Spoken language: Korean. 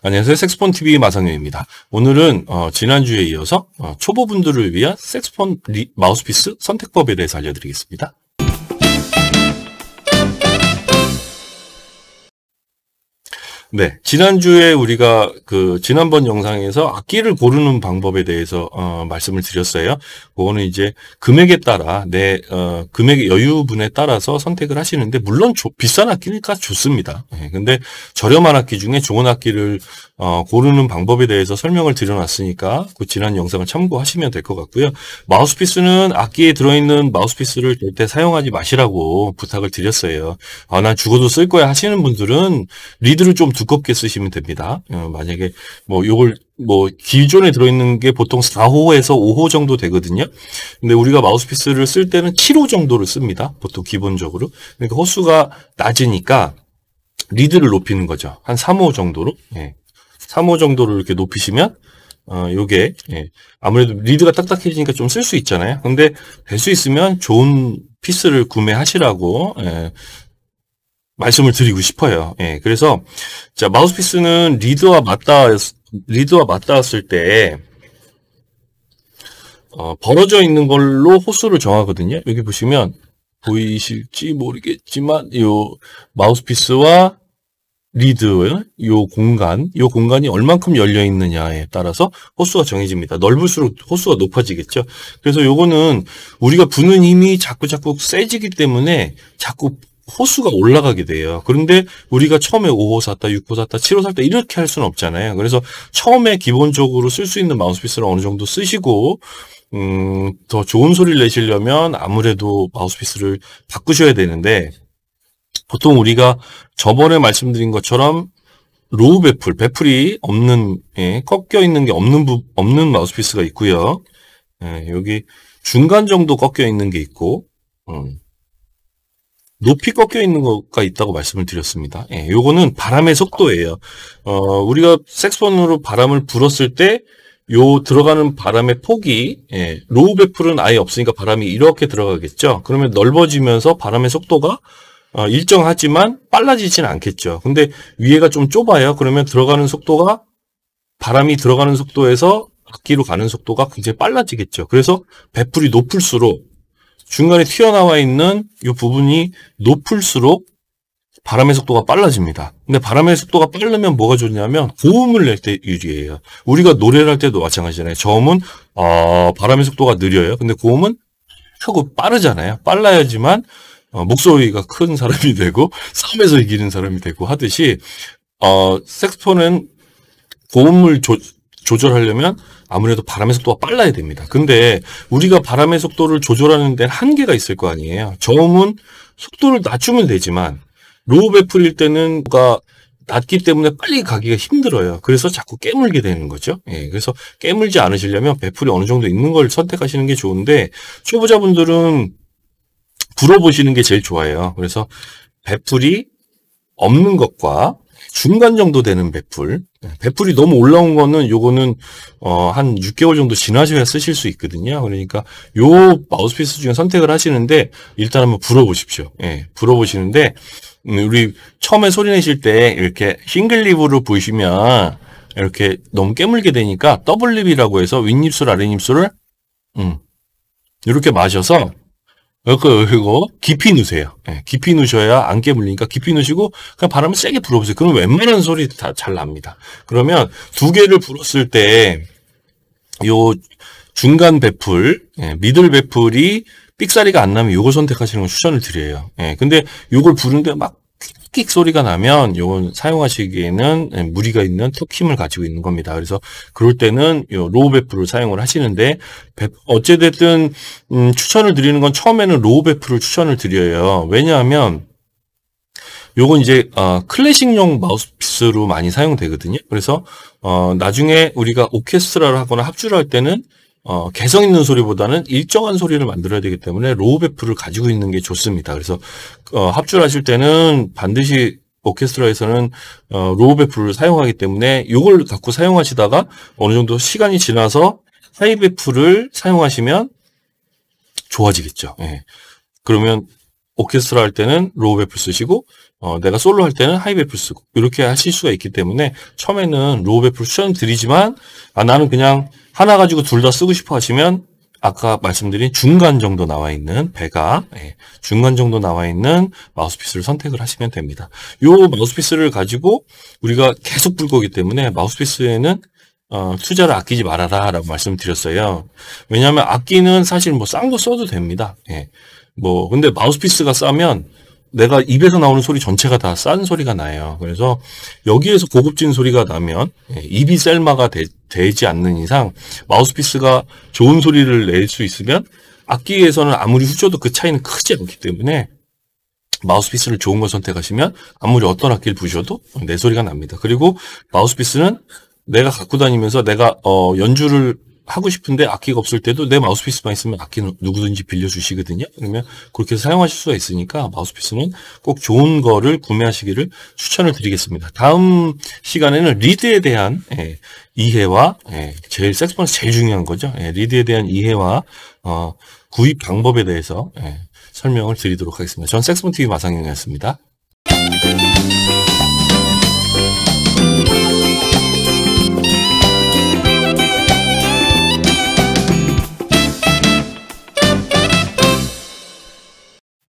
안녕하세요. 색스폰 TV 마상현입니다. 오늘은 어, 지난주에 이어서 어, 초보분들을 위한 색스폰 리, 마우스피스 선택법에 대해서 알려드리겠습니다. 네. 지난주에 우리가 그 지난번 영상에서 악기를 고르는 방법에 대해서 어, 말씀을 드렸어요. 그거는 이제 금액에 따라 내 어, 금액의 여유분에 따라서 선택을 하시는데 물론 조, 비싼 악기니까 좋습니다. 예, 근데 저렴한 악기 중에 좋은 악기를 어, 고르는 방법에 대해서 설명을 드려놨으니까 그 지난 영상을 참고하시면 될 것 같고요. 마우스피스는 악기에 들어있는 마우스피스를 절대 사용하지 마시라고 부탁을 드렸어요. 아, 난 죽어도 쓸 거야 하시는 분들은 리드를 좀 두껍게 쓰시면 됩니다. 어, 만약에 뭐 요걸 뭐 기존에 들어있는 게 보통 4호에서 5호 정도 되거든요. 근데 우리가 마우스피스를 쓸 때는 7호 정도를 씁니다. 보통 기본적으로. 그러니까 호수가 낮으니까 리드를 높이는 거죠. 한 3호 정도로. 예. 3호 정도를 이렇게 높이시면 어, 요게 예. 아무래도 리드가 딱딱해지니까 좀 쓸 수 있잖아요. 근데 될 수 있으면 좋은 피스를 구매하시라고 예. 말씀을 드리고 싶어요. 예. 그래서 자 마우스 피스는 리드와 맞닿 리드와 맞닿았을 때 어, 벌어져 있는 걸로 호수를 정하거든요. 여기 보시면 보이실지 모르겠지만 요 마우스 피스와 리드, 요 공간, 요 공간이 얼만큼 열려 있느냐에 따라서 호수가 정해집니다. 넓을수록 호수가 높아지겠죠. 그래서 요거는 우리가 부는 힘이 자꾸 자꾸 세지기 때문에 자꾸 호수가 올라가게 돼요. 그런데 우리가 처음에 5호 샀다, 6호 샀다, 7호 샀다 이렇게 할 수는 없잖아요. 그래서 처음에 기본적으로 쓸 수 있는 마우스피스를 어느 정도 쓰시고 음, 더 좋은 소리를 내시려면 아무래도 마우스피스를 바꾸셔야 되는데 보통 우리가 저번에 말씀드린 것처럼 로우 베풀, 베풀이 없는 예, 꺾여 있는 게 없는 부, 없는 마우스피스가 있고요. 예, 여기 중간 정도 꺾여 있는 게 있고 음, 높이 꺾여 있는 것가 있다고 말씀을 드렸습니다. 예, 요거는 바람의 속도예요. 어, 우리가 색스으로 바람을 불었을 때요 들어가는 바람의 폭이 예, 로우 베풀은 아예 없으니까 바람이 이렇게 들어가겠죠. 그러면 넓어지면서 바람의 속도가 어, 일정하지만 빨라지지는 않겠죠. 근데 위에가 좀 좁아요. 그러면 들어가는 속도가 바람이 들어가는 속도에서 악기로 가는 속도가 굉장히 빨라지겠죠. 그래서 배풀이 높을수록 중간에 튀어나와 있는 이 부분이 높을수록 바람의 속도가 빨라집니다. 근데 바람의 속도가 빠르면 뭐가 좋냐면 고음을 낼 때 유리해요. 우리가 노래를 할 때도 마찬가지잖아요. 저음은 어, 바람의 속도가 느려요. 근데 고음은 크고 빠르잖아요. 빨라야지만 어, 목소리가 큰 사람이 되고 싸움에서 이기는 사람이 되고 하듯이 어, 색스폰은 고음을 조, 조절하려면 아무래도 바람의 속도가 빨라야 됩니다. 근데 우리가 바람의 속도를 조절하는 데는 한계가 있을 거 아니에요. 저음은 속도를 낮추면 되지만 로우 베풀일 때는 가 낮기 때문에 빨리 가기가 힘들어요. 그래서 자꾸 깨물게 되는 거죠. 예, 그래서 깨물지 않으시려면 베풀이 어느 정도 있는 걸 선택하시는 게 좋은데 초보자분들은 불어보시는 게 제일 좋아요. 그래서 배풀이 없는 것과 중간 정도 되는 배풀. 배풀이 너무 올라온 거는 요거는 어, 한 6개월 정도 지나셔야 쓰실 수 있거든요. 그러니까 요 마우스피스 중에 선택을 하시는데 일단 한번 불어보십시오. 예, 불어보시는데 음, 우리 처음에 소리 내실 때 이렇게 싱글립으로 보시면 이렇게 너무 깨물게 되니까 더블립이라고 해서 윗입술 아랫입술을 음, 이렇게 마셔서 여기까지 열고 깊이 누세요. 네, 깊이 누셔야 안 깨물리니까 깊이 누시고 그냥 바람을 세게 불어보세요. 그럼 웬만한 소리 다 잘 납니다. 그러면 두 개를 불었을 때요 중간 배풀, 예, 미들 배풀이 삑사리가 안 나면 요걸 선택하시는 걸 추천을 드려요. 예, 근데 요걸 부르는데 막 끽끽 소리가 나면 요건 사용하시기에는 예, 무리가 있는 툭힘을 가지고 있는 겁니다. 그래서 그럴 때는 요 로우 베프를 사용을 하시는데 어찌됐든 음, 추천을 드리는 건 처음에는 로우 베프를 추천을 드려요. 왜냐하면 요건 이제 어, 클래식용 마우스피스로 많이 사용되거든요. 그래서 어, 나중에 우리가 오케스트라를 하거나 합주를 할 때는 어, 개성 있는 소리보다는 일정한 소리를 만들어야 되기 때문에 로우 베프를 가지고 있는 게 좋습니다. 그래서 어, 합주하실 를 때는 반드시 오케스트라에서는 어, 로우 베프를 사용하기 때문에 이걸 갖고 사용하시다가 어느 정도 시간이 지나서 하이 베프를 사용하시면 좋아지겠죠. 예. 그러면 오케스트라 할 때는 로우 베프 쓰시고 어, 내가 솔로 할 때는 하이 베프 쓰고 이렇게 하실 수가 있기 때문에 처음에는 로우 베프를 추천드리지만 아, 나는 그냥 하나 가지고 둘 다 쓰고 싶어 하시면 아까 말씀드린 중간 정도 나와 있는 배가 예, 중간 정도 나와 있는 마우스피스를 선택을 하시면 됩니다. 이 마우스피스를 가지고 우리가 계속 불 거기 때문에 마우스피스에는 어, 투자를 아끼지 말아라 라고 말씀드렸어요. 왜냐하면 아끼는 사실 뭐 싼 거 써도 됩니다. 예. 뭐 근데 마우스피스가 싸면 내가 입에서 나오는 소리 전체가 다 싼 소리가 나요. 그래서 여기에서 고급진 소리가 나면 예, 입이 셀마가 되, 지 않는 이상 마우스피스가 좋은 소리를 낼 수 있으면 악기에서는 아무리 후져도 그 차이는 크지 않기 때문에 마우스피스를 좋은 걸 선택하시면 아무리 어떤 악기를 부셔도 내 소리가 납니다. 그리고 마우스피스는 내가 갖고 다니면서 내가 어, 연주를 하고 싶은데 악기가 없을 때도 내 마우스피스만 있으면 악기 는 누구든지 빌려주시거든요. 그러면 그렇게 사용하실 수가 있으니까 마우스피스는 꼭 좋은 거를 구매하시기를 추천을 드리겠습니다. 다음 시간에는 리드에 대한 예, 이해와 예, 제일 섹스폰에서 제일 중요한 거죠. 예, 리드에 대한 이해와 어, 구입 방법에 대해서 예, 설명을 드리도록 하겠습니다. 전섹스폰 TV 마상영이었습니다.